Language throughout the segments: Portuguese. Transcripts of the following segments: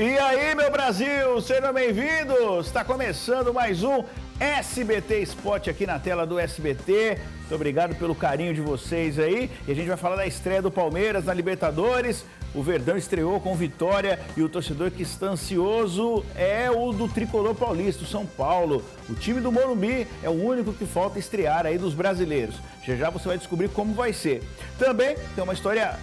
E aí, meu Brasil, sejam bem-vindos! Está começando mais um SBT Spot aqui na tela do SBT. Muito obrigado pelo carinho de vocês aí. E a gente vai falar da estreia do Palmeiras na Libertadores. O Verdão estreou com vitória e o torcedor que está ansioso é o do tricolor paulista, o São Paulo. O time do Morumbi é o único que falta estrear aí dos brasileiros. Já já você vai descobrir como vai ser. Também tem uma história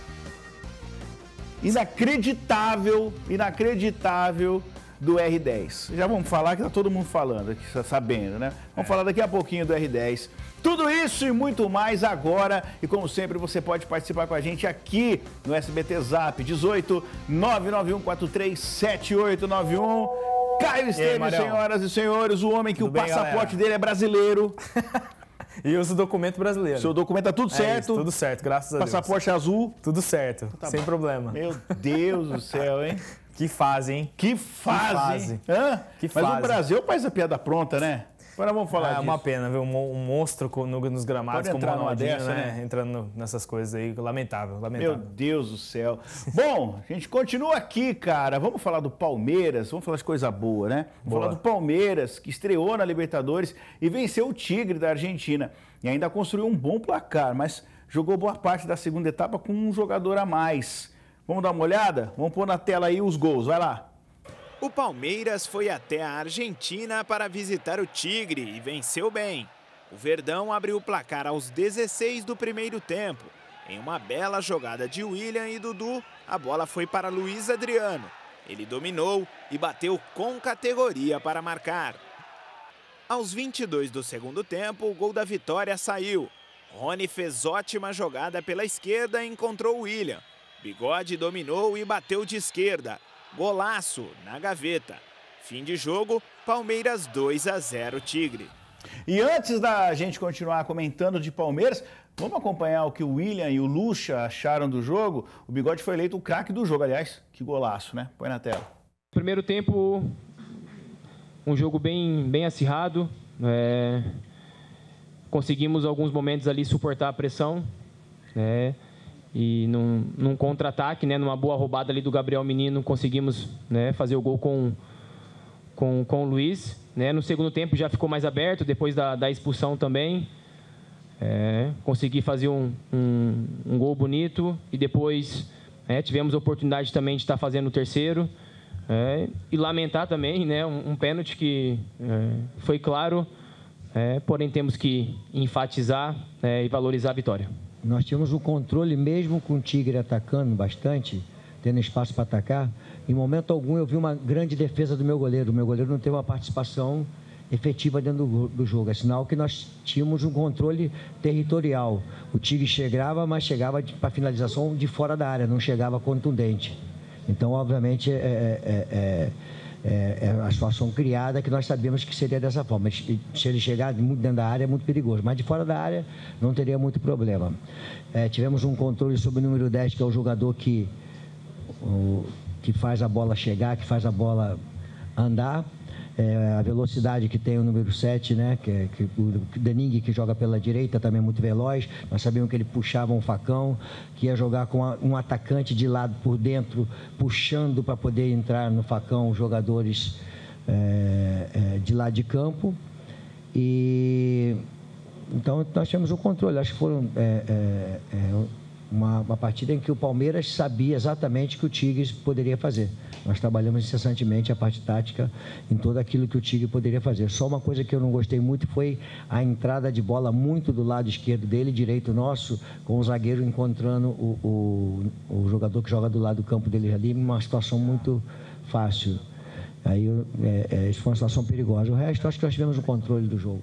inacreditável, inacreditável do R10. Já vamos falar que tá todo mundo falando, aqui, tá sabendo, né? Vamos é. falar daqui a pouquinho do R10. Tudo isso e muito mais agora. E como sempre, você pode participar com a gente aqui no SBT Zap 18 991437891. Caio Esteves, senhoras e senhores, o homem que Tudo o bem, passaporte galera? dele é brasileiro. E uso o documento brasileiro. Seu documento tá tudo é certo? Isso, tudo certo, graças a Deus. Passaporte azul? Tudo certo, então tá sem bom. problema. Meu Deus do céu, hein? Que fase, hein? Que fase! Que fase. Hã? Que fase. Mas o Brasil faz a piada pronta, né? Agora vamos falar é, disso. uma pena ver um, um monstro no, nos gramados com como o dessa, né? né? Entrando nessas coisas aí. Lamentável, lamentável. Meu Deus do céu. Bom, a gente continua aqui, cara. Vamos falar do Palmeiras. Vamos falar de coisa boa, né? Vamos boa. falar do Palmeiras, que estreou na Libertadores e venceu o Tigre da Argentina. E ainda construiu um bom placar, mas jogou boa parte da segunda etapa com um jogador a mais. Vamos dar uma olhada? Vamos pôr na tela aí os gols. Vai lá. O Palmeiras foi até a Argentina para visitar o Tigre e venceu bem. O Verdão abriu o placar aos 16 do primeiro tempo. Em uma bela jogada de William e Dudu, a bola foi para Luiz Adriano. Ele dominou e bateu com categoria para marcar. Aos 22 do segundo tempo, o gol da vitória saiu. Rony fez ótima jogada pela esquerda e encontrou William. Bigode dominou e bateu de esquerda. Golaço na gaveta. Fim de jogo, Palmeiras 2 a 0 Tigre. E antes da gente continuar comentando de Palmeiras, vamos acompanhar o que o William e o Lucha acharam do jogo. O Bigode foi eleito o craque do jogo, aliás, que golaço, né? Põe na tela. Primeiro tempo, um jogo bem, bem acirrado. É... Conseguimos alguns momentos ali suportar a pressão. É... E num, num contra-ataque, né, numa boa roubada ali do Gabriel Menino, conseguimos né, fazer o gol com, com, com o Luiz. Né? No segundo tempo já ficou mais aberto, depois da, da expulsão também. É, consegui fazer um, um, um, gol bonito e depois é, tivemos a oportunidade também de estar fazendo o terceiro. É, e lamentar também né, um, um pênalti que é, foi claro, é, porém temos que enfatizar né, e valorizar a vitória nós tínhamos o um controle mesmo com o Tigre atacando bastante, tendo espaço para atacar. Em momento algum eu vi uma grande defesa do meu goleiro. O meu goleiro não teve uma participação efetiva dentro do, do jogo. É sinal que nós tínhamos um controle territorial. O Tigre chegava, mas chegava para finalização de fora da área, não chegava contundente. Então, obviamente, é, é, é, é é, é, a situação criada que nós sabíamos que seria dessa forma. Se ele chegar muito dentro da área, é muito perigoso, mas de fora da área não teria muito problema. É, tivemos um controle sobre o número 10, que é o jogador que, o, que faz a bola chegar, que faz a bola andar. É, a velocidade que tem o número 7, né? Que, é, que o Dening que joga pela direita também é muito veloz. Nós sabíamos que ele puxava um facão, que ia jogar com a, um atacante de lado por dentro, puxando para poder entrar no facão jogadores é, é de lado de campo. E então nós tínhamos o controle. Acho que foram é, é, uma, uma, partida em que o Palmeiras sabia exatamente o que o Tigres poderia fazer. Nós trabalhamos incessantemente a parte tática em tudo aquilo que o Tigre poderia fazer. Só uma coisa que eu não gostei muito foi a entrada de bola muito do lado esquerdo dele, direito nosso, com o zagueiro encontrando o, o, o jogador que joga do lado do campo dele ali, uma situação muito fácil. Aí é, é, isso foi uma situação perigosa. O resto, acho que nós tivemos o controle do jogo.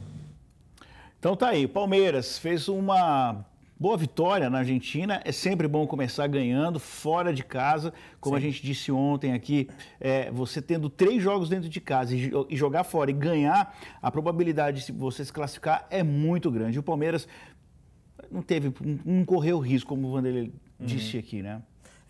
Então tá aí, Palmeiras fez uma Boa vitória na Argentina, é sempre bom começar ganhando, fora de casa. Como Sim. a gente disse ontem aqui, é, você tendo três jogos dentro de casa e, e, jogar fora e ganhar, a probabilidade de você se classificar é muito grande. O Palmeiras não teve, não correu risco, como o Vanderlei uhum. disse aqui, né?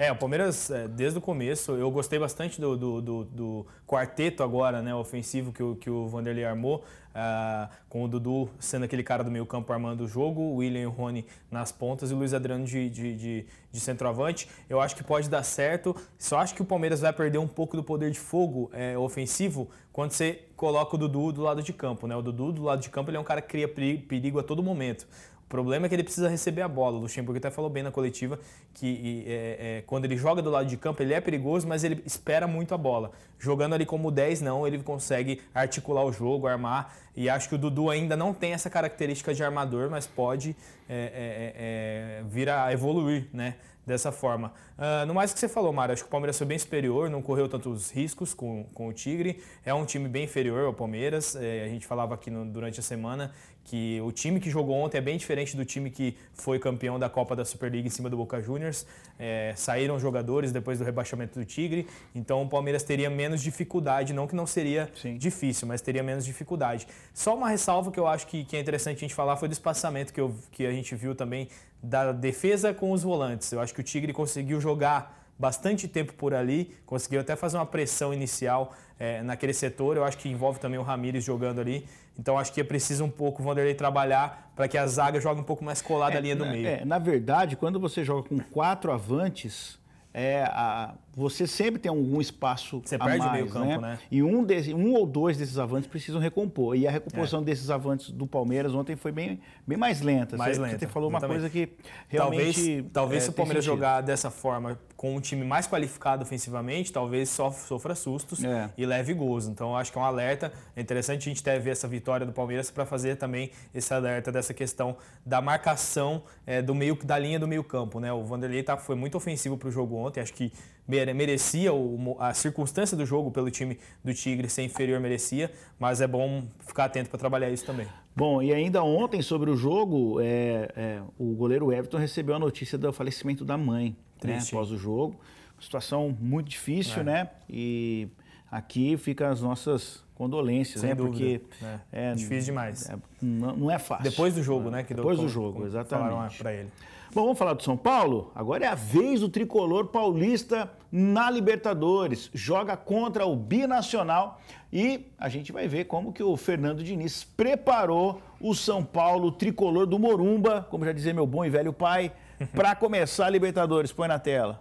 É, o Palmeiras, é, desde o começo, eu gostei bastante do, do, do, do quarteto agora, né, ofensivo que o, que o Vanderlei armou, ah, com o Dudu sendo aquele cara do meio campo armando o jogo, o William e o Rony nas pontas e o Luiz Adriano de, de, de, de, centroavante. Eu acho que pode dar certo, só acho que o Palmeiras vai perder um pouco do poder de fogo é, ofensivo quando você coloca o Dudu do lado de campo, né? O Dudu do lado de campo ele é um cara que cria perigo a todo momento. O problema é que ele precisa receber a bola. O Luxemburgo até falou bem na coletiva que é, é, quando ele joga do lado de campo ele é perigoso, mas ele espera muito a bola. Jogando ali como 10 não, ele consegue articular o jogo, armar. E acho que o Dudu ainda não tem essa característica de armador, mas pode é, é, é, é vir a evoluir, né? dessa forma. Uh, no mais que você falou, Mário, acho que o Palmeiras foi bem superior, não correu tantos riscos com, com o Tigre. É um time bem inferior ao Palmeiras. É, a gente falava aqui no, durante a semana que o time que jogou ontem é bem diferente do time que foi campeão da Copa da Superliga em cima do Boca Juniors. É, saíram jogadores depois do rebaixamento do Tigre, então o Palmeiras teria menos dificuldade, não que não seria Sim. difícil, mas teria menos dificuldade. Só uma ressalva que eu acho que, que é interessante a gente falar foi do espaçamento que, eu, que a gente viu também da defesa com os volantes. Eu acho que o Tigre conseguiu jogar bastante tempo por ali, conseguiu até fazer uma pressão inicial é, naquele setor. Eu acho que envolve também o Ramires jogando ali. Então acho que é preciso um pouco o Vanderlei trabalhar para que a zaga jogue um pouco mais colada é, a linha do na, meio. É, na verdade, quando você joga com quatro avantes, é, a, você sempre tem algum espaço você a perde mais, o meio campo, né? né? E um, desse, um ou dois desses avantes precisam recompor. E a recomposição é. desses avantes do Palmeiras ontem foi bem, bem mais lenta. Mais você, lenta. Você falou exatamente. uma coisa que realmente. Talvez, talvez é, se o Palmeiras jogar dessa forma com um time mais qualificado ofensivamente, talvez sofra sustos é. e leve gols. Então, acho que é um alerta. É interessante a gente ter ver essa vitória do Palmeiras para fazer também esse alerta dessa questão da marcação é, do meio da linha do meio campo. Né? O Vanderlei tá, foi muito ofensivo para o jogo ontem, acho que merecia, a circunstância do jogo pelo time do Tigre ser inferior merecia, mas é bom ficar atento para trabalhar isso também. Bom, e ainda ontem sobre o jogo, é, é, o goleiro Everton recebeu a notícia do falecimento da mãe né, após o jogo. situação muito difícil, é. né? E aqui ficam as nossas condolências, Sem né? Dúvida. Porque né. é, difícil demais. É, não, é fácil. Depois do jogo, é, né? Depois do, do jogo, é, exatamente. Falaram para ele. Bom, vamos falar do São Paulo? Agora é a vez do tricolor paulista na Libertadores. Joga contra o Binacional e a gente vai ver como que o Fernando Diniz preparou o São Paulo tricolor do Morumba, como já dizia meu bom e velho pai, para começar a Libertadores. Põe na tela.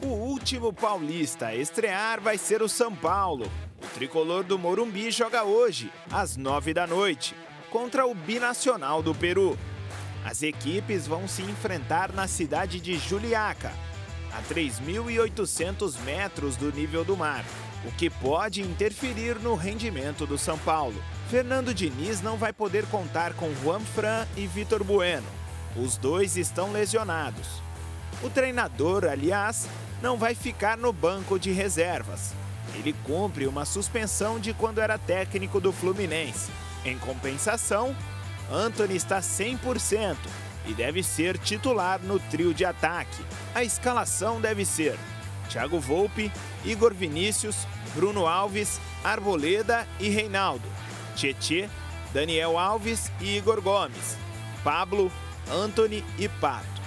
O último paulista a estrear vai ser o São Paulo. O tricolor do Morumbi joga hoje, às nove da noite, contra o Binacional do Peru. As equipes vão se enfrentar na cidade de Juliaca, a 3.800 metros do nível do mar, o que pode interferir no rendimento do São Paulo. Fernando Diniz não vai poder contar com Juan Fran e Vitor Bueno. Os dois estão lesionados. O treinador, aliás, não vai ficar no banco de reservas. Ele cumpre uma suspensão de quando era técnico do Fluminense. Em compensação, Anthony está 100% e deve ser titular no trio de ataque. A escalação deve ser Thiago Volpe, Igor Vinícius, Bruno Alves, Arboleda e Reinaldo. Tietê, Daniel Alves e Igor Gomes. Pablo, Anthony e Pato.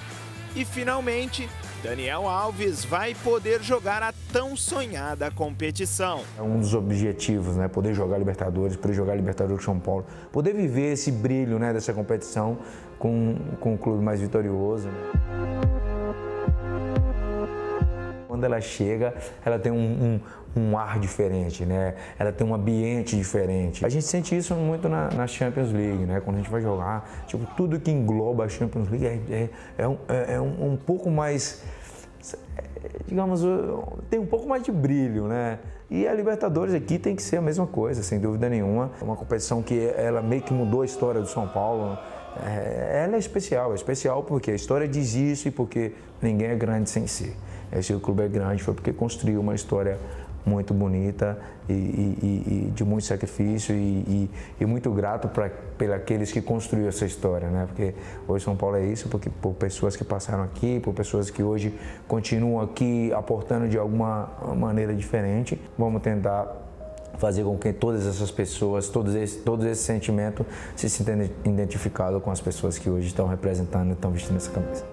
E finalmente, Daniel Alves vai poder jogar a tão sonhada competição. É um dos objetivos, né? Poder jogar Libertadores, poder jogar Libertadores de São Paulo, poder viver esse brilho né, dessa competição com, com o clube mais vitorioso. Né? quando ela chega, ela tem um, um, um, ar diferente, né? Ela tem um ambiente diferente. A gente sente isso muito na, na, Champions League, né? Quando a gente vai jogar, tipo, tudo que engloba a Champions League é, é, é, um, é, é um, um pouco mais digamos, tem um pouco mais de brilho, né? E a Libertadores aqui tem que ser a mesma coisa, sem dúvida nenhuma. É uma competição que ela meio que mudou a história do São Paulo. É, ela é especial, é especial porque a história diz isso e porque ninguém é grande sem si. Esse clube é grande foi porque construiu uma história muito bonita e, e, e de muito sacrifício e, e muito grato para aqueles que construíram essa história, né? Porque hoje São Paulo é isso, porque por pessoas que passaram aqui, por pessoas que hoje continuam aqui aportando de alguma maneira diferente. Vamos tentar fazer com que todas essas pessoas, todos esse, todo esse sentimento se sintam identificado com as pessoas que hoje estão representando e estão vestindo essa camisa.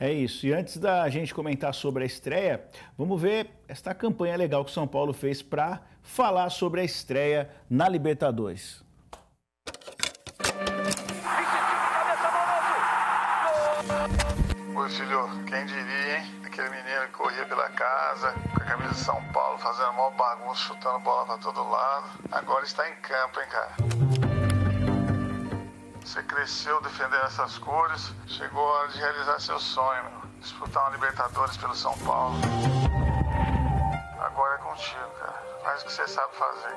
É isso. E antes da gente comentar sobre a estreia, vamos ver esta campanha legal que São Paulo fez para falar sobre a estreia na Libertadores. Ô, filho, quem diria, hein? Aquele menino que corria pela casa com a camisa de São Paulo, fazendo maior bagunça, chutando bola pra todo lado. Agora está em campo, hein, cara? Você cresceu defendendo essas cores, chegou a hora de realizar seu sonho, meu. disputar uma Libertadores pelo São Paulo. Agora é contigo, cara. Faz o que você sabe fazer.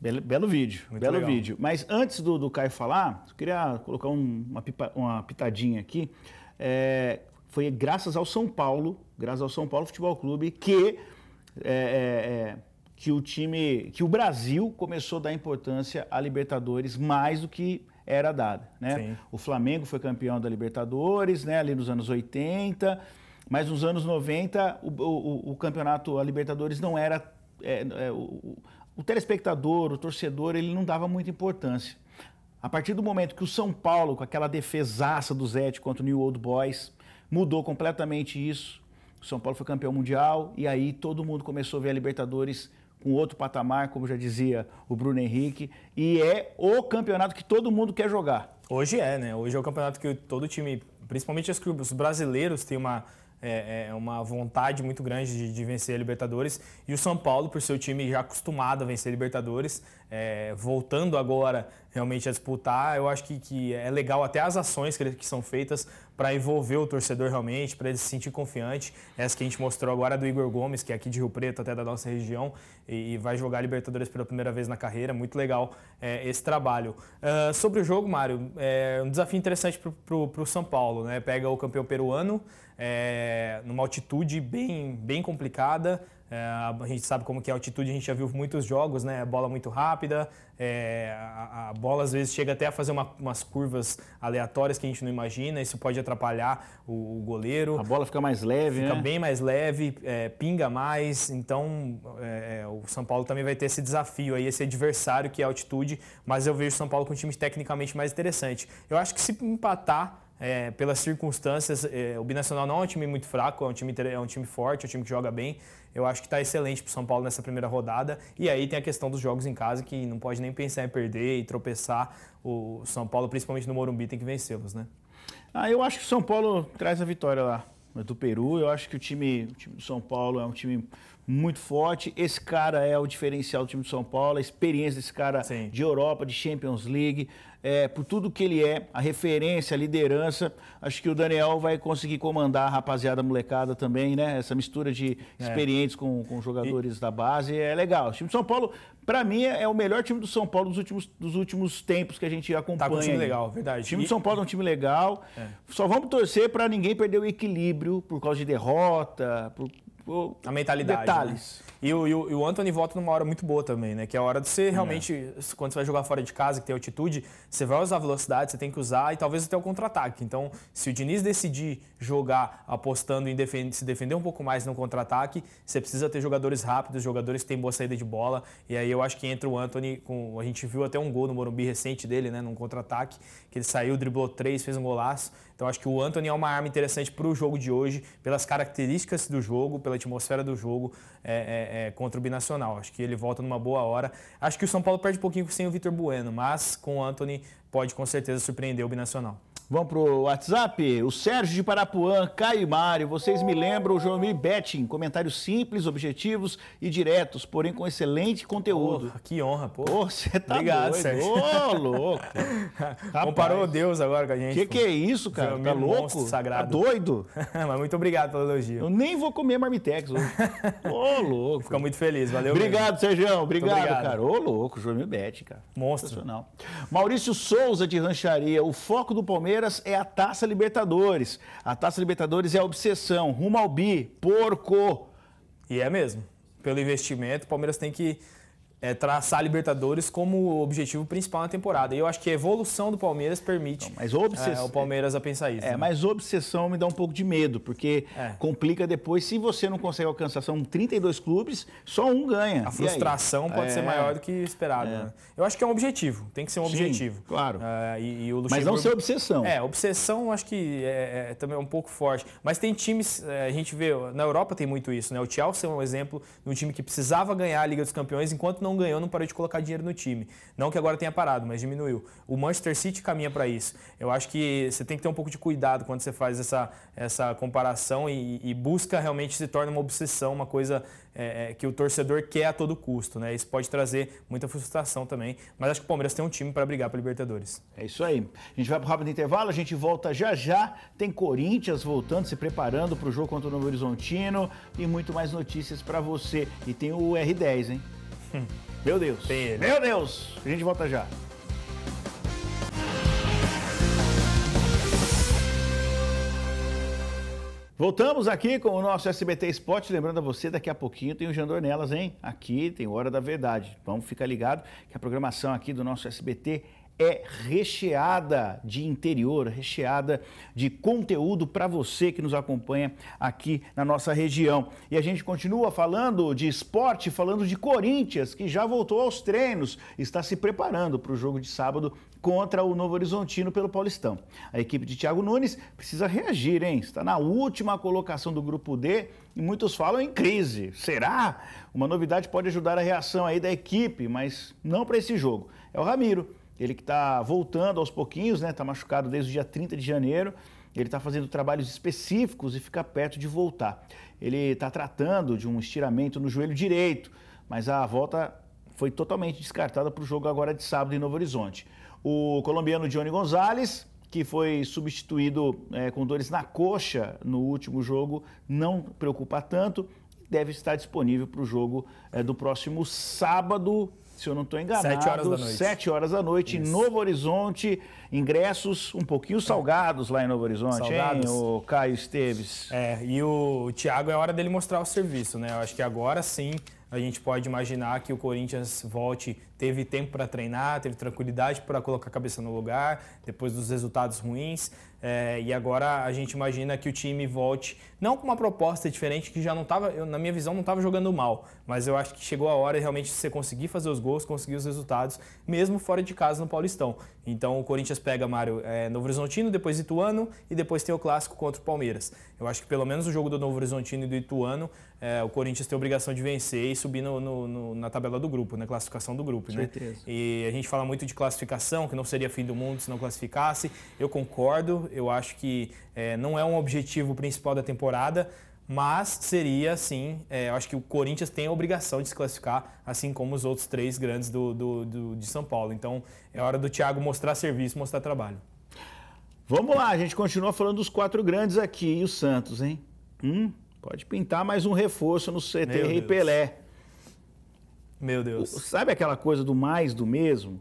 Belo, belo vídeo, Muito belo legal. vídeo. Mas antes do, do Caio falar, eu queria colocar um, uma, pipa, uma pitadinha aqui. É, foi graças ao São Paulo, graças ao São Paulo Futebol Clube, que é, é, é, que o time, que o Brasil começou a dar importância à Libertadores mais do que era dada. Né? O Flamengo foi campeão da Libertadores né, ali nos anos 80, mas nos anos 90 o, o, o campeonato, a Libertadores não era. É, é o, o telespectador, o torcedor, ele não dava muita importância. A partir do momento que o São Paulo, com aquela defesaça do Zete contra o New Old Boys, mudou completamente isso. São Paulo foi campeão mundial e aí todo mundo começou a ver a Libertadores com outro patamar, como já dizia o Bruno Henrique, e é o campeonato que todo mundo quer jogar. Hoje é, né? Hoje é o campeonato que todo time, principalmente os clubes brasileiros, tem uma é, é uma vontade muito grande de, de, vencer a Libertadores. E o São Paulo, por seu time já acostumado a vencer a Libertadores, é, voltando agora realmente a disputar, eu acho que, que é legal até as ações que, que são feitas para envolver o torcedor realmente, para ele se sentir confiante. Essa que a gente mostrou agora do Igor Gomes, que é aqui de Rio Preto, até da nossa região, e, e vai jogar Libertadores pela primeira vez na carreira. Muito legal é, esse trabalho. Uh, sobre o jogo, Mário, é um desafio interessante para o São Paulo. Né? Pega o campeão peruano, é, numa altitude bem, bem complicada. É, a gente sabe como que é a altitude, a gente já viu muitos jogos, né? É bola muito rápida, é, a, a, bola às vezes chega até a fazer uma, umas curvas aleatórias que a gente não imagina, isso pode atrapalhar o, o goleiro. A bola fica mais leve, Fica né? bem mais leve, é, pinga mais, então é, é, o São Paulo também vai ter esse desafio aí, esse adversário que é a altitude, mas eu vejo o São Paulo com um time tecnicamente mais interessante. Eu acho que se empatar é, pelas circunstâncias, é, o Binacional não é um time muito fraco, é um time, é um time forte, é um time que joga bem. Eu acho que está excelente para o São Paulo nessa primeira rodada. E aí tem a questão dos jogos em casa, que não pode nem pensar em perder e tropeçar. O São Paulo, principalmente no Morumbi, tem que vencê-los, né? Ah, eu acho que o São Paulo traz a vitória lá do Peru. Eu acho que o time, o time do São Paulo é um time muito forte. Esse cara é o diferencial do time de São Paulo, a experiência desse cara Sim. de Europa, de Champions League, é, por tudo que ele é, a referência, a liderança. Acho que o Daniel vai conseguir comandar a rapaziada molecada também, né? Essa mistura de é. experientes é. com, com jogadores e... da base é legal. O time de São Paulo, para mim, é o melhor time do São Paulo dos últimos, dos últimos tempos que a gente acompanha. Tá com um time legal, verdade. O time e... do São Paulo é um time legal. É. Só vamos torcer para ninguém perder o equilíbrio por causa de derrota, por Tipo, A mentalidade. Né? Detalhes. Né? E o, e o Anthony volta numa hora muito boa também, né? Que é a hora de você é. realmente, é. quando você vai jogar fora de casa, que tem altitude, você vai usar velocidade, você tem que usar e talvez até o contra-ataque. Então, se o Diniz decidir jogar apostando em defend se defender um pouco mais no contra-ataque, você precisa ter jogadores rápidos, jogadores que têm boa saída de bola. E aí eu acho que entra o Anthony, com, a gente viu até um gol no Morumbi recente dele, né? Num contra-ataque, que ele saiu, driblou três, fez um golaço. Então acho que o Anthony é uma arma interessante para o jogo de hoje, pelas características do jogo, pela atmosfera do jogo. É, é, é é, contra o Binacional. Acho que ele volta numa boa hora. Acho que o São Paulo perde um pouquinho sem o Vitor Bueno, mas com o Anthony pode com certeza surpreender o Binacional. Vamos pro WhatsApp? O Sérgio de Parapuã, Caio e Mário, vocês me lembram o João Betting. Comentários simples, objetivos e diretos, porém com excelente conteúdo. que honra, pô. você tá Obrigado, doido. Sérgio. Ô, louco. Comparou Deus agora com a gente. Que que é isso, cara? tá louco? Tá sagrado. Tá doido? Mas muito obrigado pela elogio. Eu nem vou comer Marmitex hoje. Ô, louco. Fica muito feliz, valeu. Obrigado, Sérgio. Obrigado, obrigado, cara. Ô, louco, João Betting, cara. Monstro. Maurício Souza de Rancharia, o foco do Palmeiras Palmeiras é a Taça Libertadores. A Taça Libertadores é a obsessão, rumo ao bi, porco. E é mesmo. Pelo investimento, o Palmeiras tem que é, traçar a Libertadores como objetivo principal na temporada. E eu acho que a evolução do Palmeiras permite mas obsess... é, o Palmeiras a pensar isso. É, né? mas obsessão me dá um pouco de medo, porque é. complica depois. Se você não consegue alcançar, são 32 clubes, só um ganha. A frustração pode ser é. maior do que esperado. É. Né? Eu acho que é um objetivo, tem que ser um Sim, objetivo. Claro. É, e, e Luxemburgo... Mas não ser obsessão. É, obsessão acho que é, também um pouco forte. Mas tem times, a gente vê, na Europa tem muito isso, né? O Chelsea é um exemplo de um time que precisava ganhar a Liga dos Campeões enquanto não ganhou, não parou de colocar dinheiro no time. Não que agora tenha parado, mas diminuiu. O Manchester City caminha para isso. Eu acho que você tem que ter um pouco de cuidado quando você faz essa, essa comparação e, e busca realmente se torna uma obsessão, uma coisa é, é que o torcedor quer a todo custo. Né? Isso pode trazer muita frustração também. Mas acho que o Palmeiras tem um time para brigar para Libertadores. É isso aí. A gente vai para o rápido intervalo, a gente volta já já. Tem Corinthians voltando, se preparando para o jogo contra o Novo Horizontino e muito mais notícias para você. E tem o R10, hein? Meu Deus. Meu Deus. A gente volta já. Voltamos aqui com o nosso SBT Esporte. Lembrando a você, daqui a pouquinho tem o Jandor Nelas, hein? Aqui tem Hora da Verdade. Vamos ficar ligado que a programação aqui do nosso SBT é recheada de interior, recheada de conteúdo para você que nos acompanha aqui na nossa região. E a gente continua falando de esporte, falando de Corinthians, que já voltou aos treinos, está se preparando para o jogo de sábado contra o Novo Horizontino pelo Paulistão. A equipe de Thiago Nunes precisa reagir, hein? Está na última colocação do grupo D e muitos falam em crise. Será? Uma novidade pode ajudar a reação aí da equipe, mas não para esse jogo. É o Ramiro ele que está voltando aos pouquinhos, né? Está machucado desde o dia 30 de janeiro. Ele está fazendo trabalhos específicos e fica perto de voltar. Ele está tratando de um estiramento no joelho direito, mas a volta foi totalmente descartada para o jogo agora de sábado em Novo Horizonte. O colombiano Johnny Gonzalez, que foi substituído é, com dores na coxa no último jogo, não preocupa tanto. Deve estar disponível para o jogo é, do próximo sábado se eu não estou enganado, sete horas da noite, sete horas da noite em Novo Horizonte. Ingressos um pouquinho é. salgados lá em Novo Horizonte, salgados. hein, o Caio Esteves? É, e o Thiago, é hora dele mostrar o serviço, né? Eu acho que agora sim a gente pode imaginar que o Corinthians volte teve tempo para treinar, teve tranquilidade para colocar a cabeça no lugar, depois dos resultados ruins. É, e agora a gente imagina que o time volte, não com uma proposta diferente, que já não estava, na minha visão, não estava jogando mal, mas eu acho que chegou a hora realmente de você conseguir fazer os gols, conseguir os resultados, mesmo fora de casa no Paulistão. Então o Corinthians pega, Mário, é, Novo Horizontino, depois Ituano e depois tem o Clássico contra o Palmeiras. Eu acho que pelo menos o jogo do Novo Horizontino e do Ituano, é, o Corinthians tem a obrigação de vencer e subir no, no, no, na tabela do grupo, na né, classificação do grupo né? E a gente fala muito de classificação, que não seria fim do mundo se não classificasse. Eu concordo, eu acho que é, não é um objetivo principal da temporada, mas seria sim, é, eu acho que o Corinthians tem a obrigação de se classificar, assim como os outros três grandes do, do, do de São Paulo. Então é hora do Thiago mostrar serviço, mostrar trabalho. Vamos lá, a gente continua falando dos quatro grandes aqui e o Santos, hein? Hum, pode pintar mais um reforço no CT Meu Deus. Pelé. Meu Deus. O, sabe aquela coisa do mais do mesmo?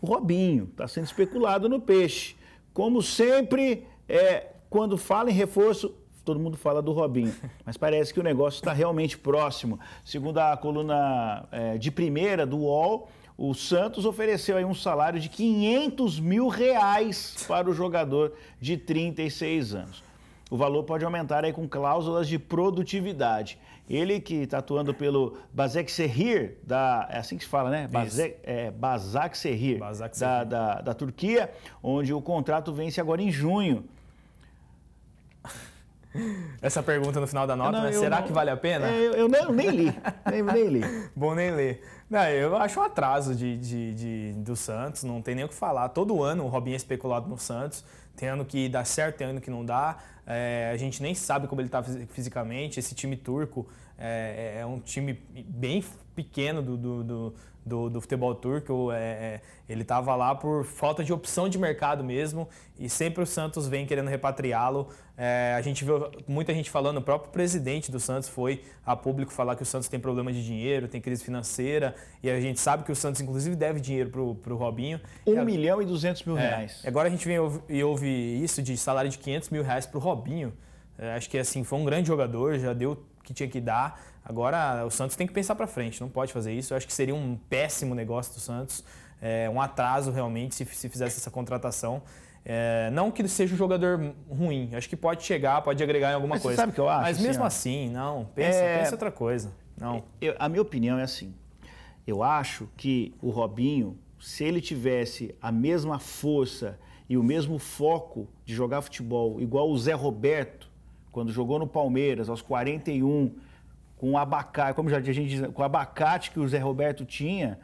O Robinho está sendo especulado no peixe. Como sempre, é, quando fala em reforço, todo mundo fala do Robinho, mas parece que o negócio está realmente próximo. Segundo a coluna é, de primeira do UOL, o Santos ofereceu aí um salário de 500 mil reais para o jogador de 36 anos. O valor pode aumentar aí com cláusulas de produtividade. Ele que está atuando pelo Bazek Serhir, da, é assim que se fala, né? Bazek, é, Bazak Serhir, Bazak Da, da, da Turquia, onde o contrato vence agora em junho. Essa pergunta no final da nota, não, né? Será não, que vale a pena? É, eu, eu não, nem li, nem, nem li. Bom nem ler. Não, eu acho um atraso de, de, de, do Santos, não tem nem o que falar. Todo ano o Robinho é especulado no Santos. Tem ano que dá certo, tem ano que não dá. É, a gente nem sabe como ele está fisicamente. Esse time turco é, é, é um time bem pequeno do, do, do, do, do futebol turco. É, é, ele estava lá por falta de opção de mercado mesmo e sempre o Santos vem querendo repatriá-lo. É, a gente viu muita gente falando, o próprio presidente do Santos foi a público falar que o Santos tem problema de dinheiro, tem crise financeira e a gente sabe que o Santos inclusive deve dinheiro para o Robinho. 1 um milhão e 200 mil é, reais. Agora a gente vem e ouve isso de salário de 500 mil reais para o Robinho. É, acho que assim foi um grande jogador, já deu o que tinha que dar Agora, o Santos tem que pensar para frente, não pode fazer isso. Eu acho que seria um péssimo negócio do Santos, é, um atraso realmente se, se fizesse essa contratação. É, não que seja um jogador ruim, acho que pode chegar, pode agregar em alguma Mas coisa. Sabe o que eu acho? Mas mesmo assim, assim não, pensa, é... pensa outra coisa. Não. Eu, a minha opinião é assim. Eu acho que o Robinho, se ele tivesse a mesma força e o mesmo foco de jogar futebol, igual o Zé Roberto, quando jogou no Palmeiras, aos 41, com abacate, como já a gente diz, com abacate que o Zé Roberto tinha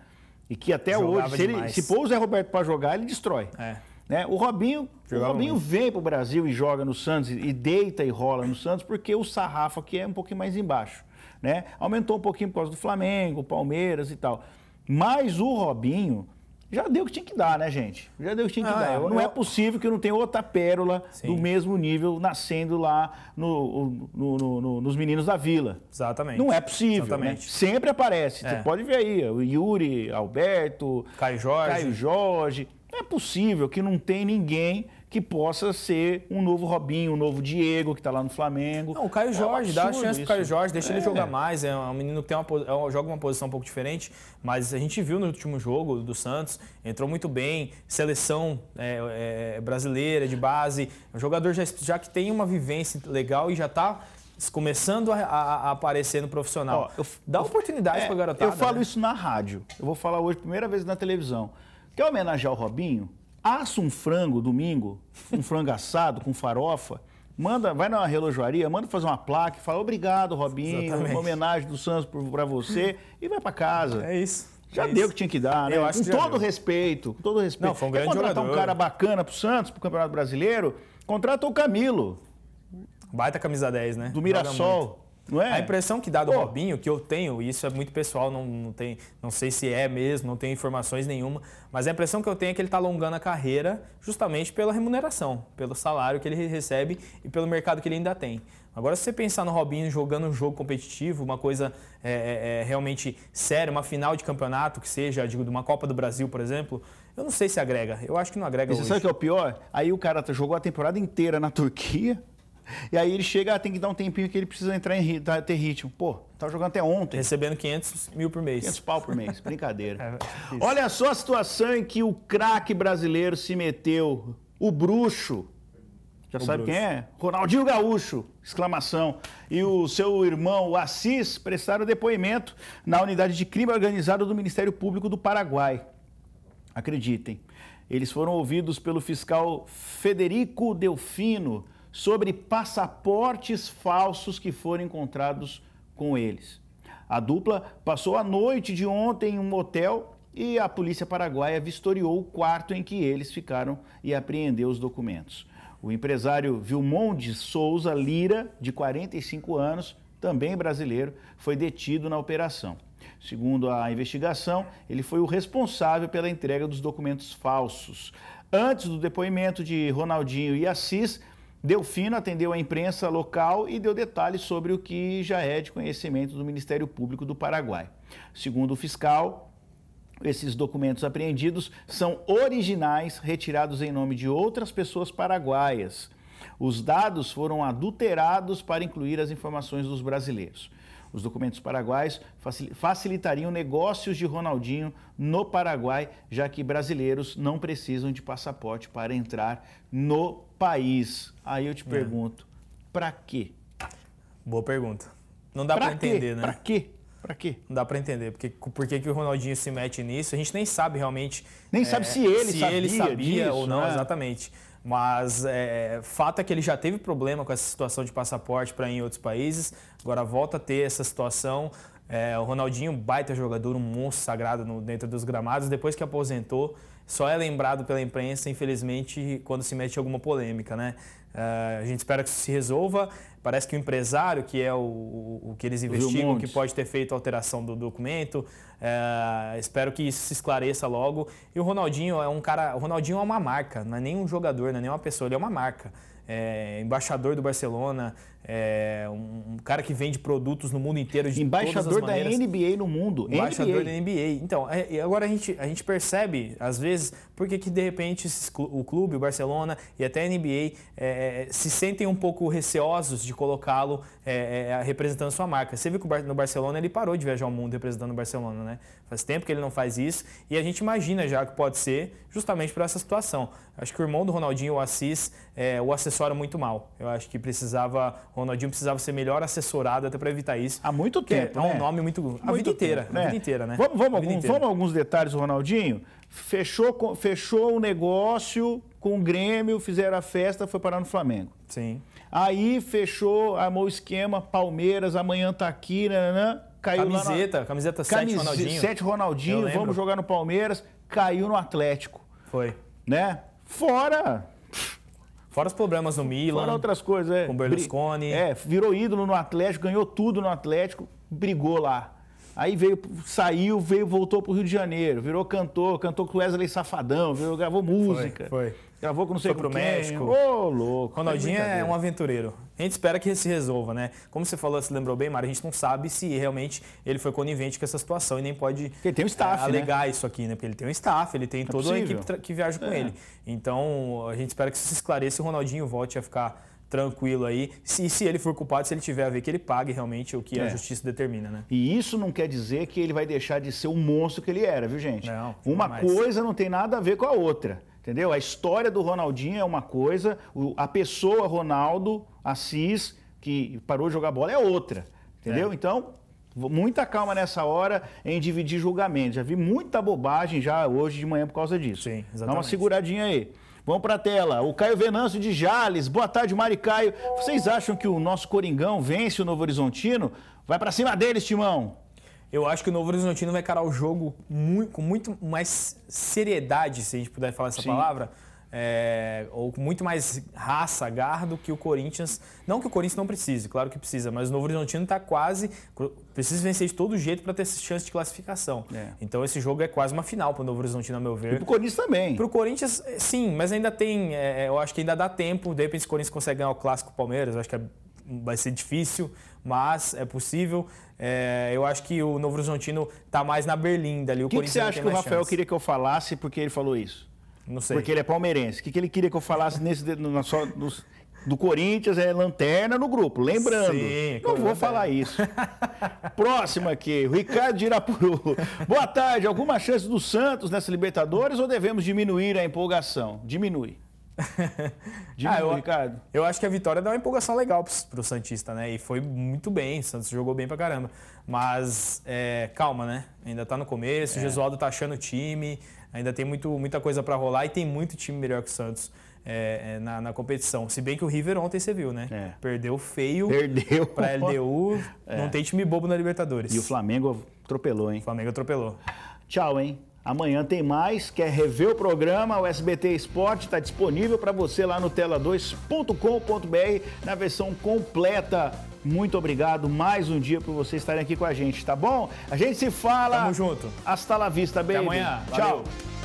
e que até Jogava hoje, se, ele, se, pôr o Zé Roberto para jogar, ele destrói. É. Né? O Robinho, o Robinho vem para o Brasil e joga no Santos e deita e rola no Santos porque o sarrafo aqui é um pouquinho mais embaixo. Né? Aumentou um pouquinho por causa do Flamengo, Palmeiras e tal. Mas o Robinho, já deu o que tinha que dar, né, gente? Já deu o que tinha que ah, dar. Eu, é, não eu... é possível que não tenha outra pérola Sim. do mesmo nível nascendo lá no, no, no, no, nos meninos da vila. Exatamente. Não é possível. Né? Exatamente. Né? Sempre aparece. É. Você pode ver aí, o Yuri, Alberto, Caio Jorge. Caio Jorge. Não é possível que não tenha ninguém que possa ser um novo Robinho, um novo Diego, que está lá no Flamengo. Não, o Caio Jorge, é um dá a chance pro Caio Jorge, deixa é. ele jogar mais. É um menino que tem uma, é joga uma posição um pouco diferente, mas a gente viu no último jogo do Santos, entrou muito bem, seleção é, é, é brasileira de base, um jogador já, já que tem uma vivência legal e já está começando a, a, a, aparecer no profissional. Ó, eu, Dá oportunidade é, para garotada. Eu falo né? isso na rádio. Eu vou falar hoje, primeira vez na televisão. Quer homenagear o Robinho? assa um frango domingo, um frango assado com farofa, manda, vai numa relojoaria, manda fazer uma placa e fala obrigado, Robinho, Exatamente. uma homenagem do Santos para você e vai para casa. É isso. Já é deu o que tinha que dar, né? É, Eu acho com que todo respeito, com todo respeito. Não, foi um grande Quer contratar jogador. um cara bacana pro Santos, pro Campeonato Brasileiro, contrata o Camilo. Baita camisa 10, né? Do Mirassol. Não é? A impressão que dá do Pô. Robinho, que eu tenho, e isso é muito pessoal, não, não, tem, não sei se é mesmo, não tenho informações nenhuma, mas a impressão que eu tenho é que ele está alongando a carreira justamente pela remuneração, pelo salário que ele recebe e pelo mercado que ele ainda tem. Agora, se você pensar no Robinho jogando um jogo competitivo, uma coisa é, é, é, realmente séria, uma final de campeonato, que seja, digo, de uma Copa do Brasil, por exemplo, eu não sei se agrega. Eu acho que não agrega. E você hoje. sabe o que é o pior? Aí o cara jogou a temporada inteira na Turquia, e aí ele chega, ah, tem que dar um tempinho que ele precisa entrar em tá, ter ritmo. Pô, tá jogando até ontem. Recebendo 500 mil por mês. 500 pau por mês, brincadeira. É, Olha só a situação em que o craque brasileiro se meteu. O bruxo, já o sabe bruxo. quem é? Ronaldinho Gaúcho, exclamação. E o seu irmão, o Assis, prestaram depoimento na unidade de crime organizado do Ministério Público do Paraguai. Acreditem, eles foram ouvidos pelo fiscal Federico Delfino, sobre passaportes falsos que foram encontrados com eles. A dupla passou a noite de ontem em um hotel e a polícia paraguaia vistoriou o quarto em que eles ficaram e apreendeu os documentos. O empresário Vilmonde Souza Lira, de 45 anos, também brasileiro, foi detido na operação. Segundo a investigação, ele foi o responsável pela entrega dos documentos falsos. Antes do depoimento de Ronaldinho e Assis, Delfino atendeu a imprensa local e deu detalhes sobre o que já é de conhecimento do Ministério Público do Paraguai. Segundo o fiscal, esses documentos apreendidos são originais retirados em nome de outras pessoas paraguaias. Os dados foram adulterados para incluir as informações dos brasileiros. Os documentos paraguaios facilitariam negócios de Ronaldinho no Paraguai, já que brasileiros não precisam de passaporte para entrar no país. Aí eu te é. pergunto, para quê? Boa pergunta. Não dá para entender, né? Para quê? Para quê? Não dá para entender porque por que, que o Ronaldinho se mete nisso. A gente nem sabe realmente. Nem é, sabe se ele se sabia, ele sabia disso, ou não, né? exatamente. Mas é, fato é que ele já teve problema com essa situação de passaporte para ir em outros países, agora volta a ter essa situação. É, o Ronaldinho, baita jogador, um monstro sagrado no, dentro dos gramados, depois que aposentou, só é lembrado pela imprensa, infelizmente, quando se mete em alguma polêmica, né? Ah, a gente espera que isso se resolva. Parece que o empresário, que é o, o, que eles investigam, que pode ter feito alteração do documento, ah, espero que isso se esclareça logo. E o Ronaldinho é um cara. O Ronaldinho é uma marca, não é nem um jogador, não é nem uma pessoa, ele é uma marca. É embaixador do Barcelona, é um, um, cara que vende produtos no mundo inteiro de Embaixador da NBA no mundo. Embaixador NBA. da NBA. Então, é, agora a gente, a gente percebe, às vezes, porque que de repente o clube, o Barcelona e até a NBA é, é, se sentem um pouco receosos de colocá-lo é, é representando sua marca. Você viu que no Barcelona ele parou de viajar ao mundo representando o Barcelona, né? Faz tempo que ele não faz isso e a gente imagina já que pode ser justamente por essa situação. Acho que o irmão do Ronaldinho, o Assis, é, o acessora muito mal. Eu acho que precisava Ronaldinho precisava ser melhor assessorado até para evitar isso. Há muito tempo. É, né? um nome muito. muito a vida inteira. né? A vida inteira, né? Vamos, vamos, inteira. vamos alguns detalhes Ronaldinho? Fechou, fechou o negócio com o Grêmio, fizeram a festa, foi parar no Flamengo. Sim. Aí fechou, armou o esquema, Palmeiras, amanhã tá aqui, nananã, né, né, né? caiu camiseta, lá na... Camiseta 7 Camise... Ronaldinho. 7 Ronaldinho, vamos jogar no Palmeiras, caiu no Atlético. Foi. Né? Fora Fora os problemas no Milan. Fora outras coisas, é. Com Berlusconi. É, virou ídolo no Atlético, ganhou tudo no Atlético, brigou lá. Aí veio, saiu, veio, voltou pro Rio de Janeiro, virou cantor, cantou com Wesley Safadão, virou, gravou música. Foi, foi. Gravou com não sei Foi pro quem. México. Ô, oh, louco. Ronaldinho é, é, um aventureiro. A gente espera que se resolva, né? Como você falou, se lembrou bem, Mário, a gente não sabe se realmente ele foi conivente com essa situação e nem pode Porque tem um é, staff, é, alegar né? isso aqui, né? Porque ele tem um staff, ele tem é toda possível. a equipe que viaja com é. ele. Então, a gente espera que isso se esclareça e o Ronaldinho volte a ficar tranquilo aí. Se, se ele for culpado, se ele tiver a ver que ele pague realmente o que é. a justiça determina, né? E isso não quer dizer que ele vai deixar de ser o monstro que ele era, viu, gente? Não, Uma coisa não tem nada a ver com a outra. Entendeu? A história do Ronaldinho é uma coisa, a pessoa Ronaldo Assis, que parou de jogar bola, é outra. Entendeu? É. Então, muita calma nessa hora em dividir julgamento. Já vi muita bobagem já hoje de manhã por causa disso. Sim, exatamente. Dá uma seguradinha aí. Vamos para a tela. O Caio Venâncio de Jales. Boa tarde, Maricaio. Vocês acham que o nosso Coringão vence o Novo Horizontino? Vai para cima deles, Timão. Eu acho que o Novo Horizontino vai encarar o jogo muito, com muito mais seriedade, se a gente puder falar essa Sim. palavra, é, ou com muito mais raça, garra do que o Corinthians. Não que o Corinthians não precise, claro que precisa, mas o Novo Horizontino está quase. Precisa vencer de todo jeito para ter essa chance de classificação. É. Então esse jogo é quase uma final para o Novo Horizontino, a meu ver. E para o Corinthians também. Para o Corinthians, sim, mas ainda tem. É, é, eu acho que ainda dá tempo. De repente, se o Corinthians consegue ganhar o Clássico Palmeiras, eu acho que é vai ser difícil, mas é possível. É, eu acho que o Novo Horizontino está mais na berlinda ali. O que, que você acha que o Rafael chance. queria que eu falasse porque ele falou isso? Não sei. Porque ele é palmeirense. O que, que ele queria que eu falasse nesse, no, do Corinthians é lanterna no grupo. Lembrando, Sim, não vou falar isso. Próximo aqui, Ricardo de Irapuru. Boa tarde. Alguma chance do Santos nessa Libertadores ou devemos diminuir a empolgação? Diminui. ah, eu, Ricardo. Eu acho que a vitória dá uma empolgação legal pro, Santista, né? E foi muito bem, o Santos jogou bem pra caramba. Mas é, calma, né? Ainda tá no começo, é. o Gesualdo tá achando o time, ainda tem muito, muita coisa para rolar e tem muito time melhor que o Santos. É, é, na, na, competição. Se bem que o River ontem você viu, né? É. Perdeu feio Perdeu. pra LDU. É. Não tem time bobo na Libertadores. E o Flamengo atropelou, hein? O Flamengo atropelou. Tchau, hein? Amanhã tem mais. Quer rever o programa? O SBT Esporte está disponível para você lá no tela2.com.br na versão completa. Muito obrigado mais um dia por vocês estarem aqui com a gente, tá bom? A gente se fala. Tamo junto. Hasta la vista, baby. Até amanhã. Tchau. Valeu.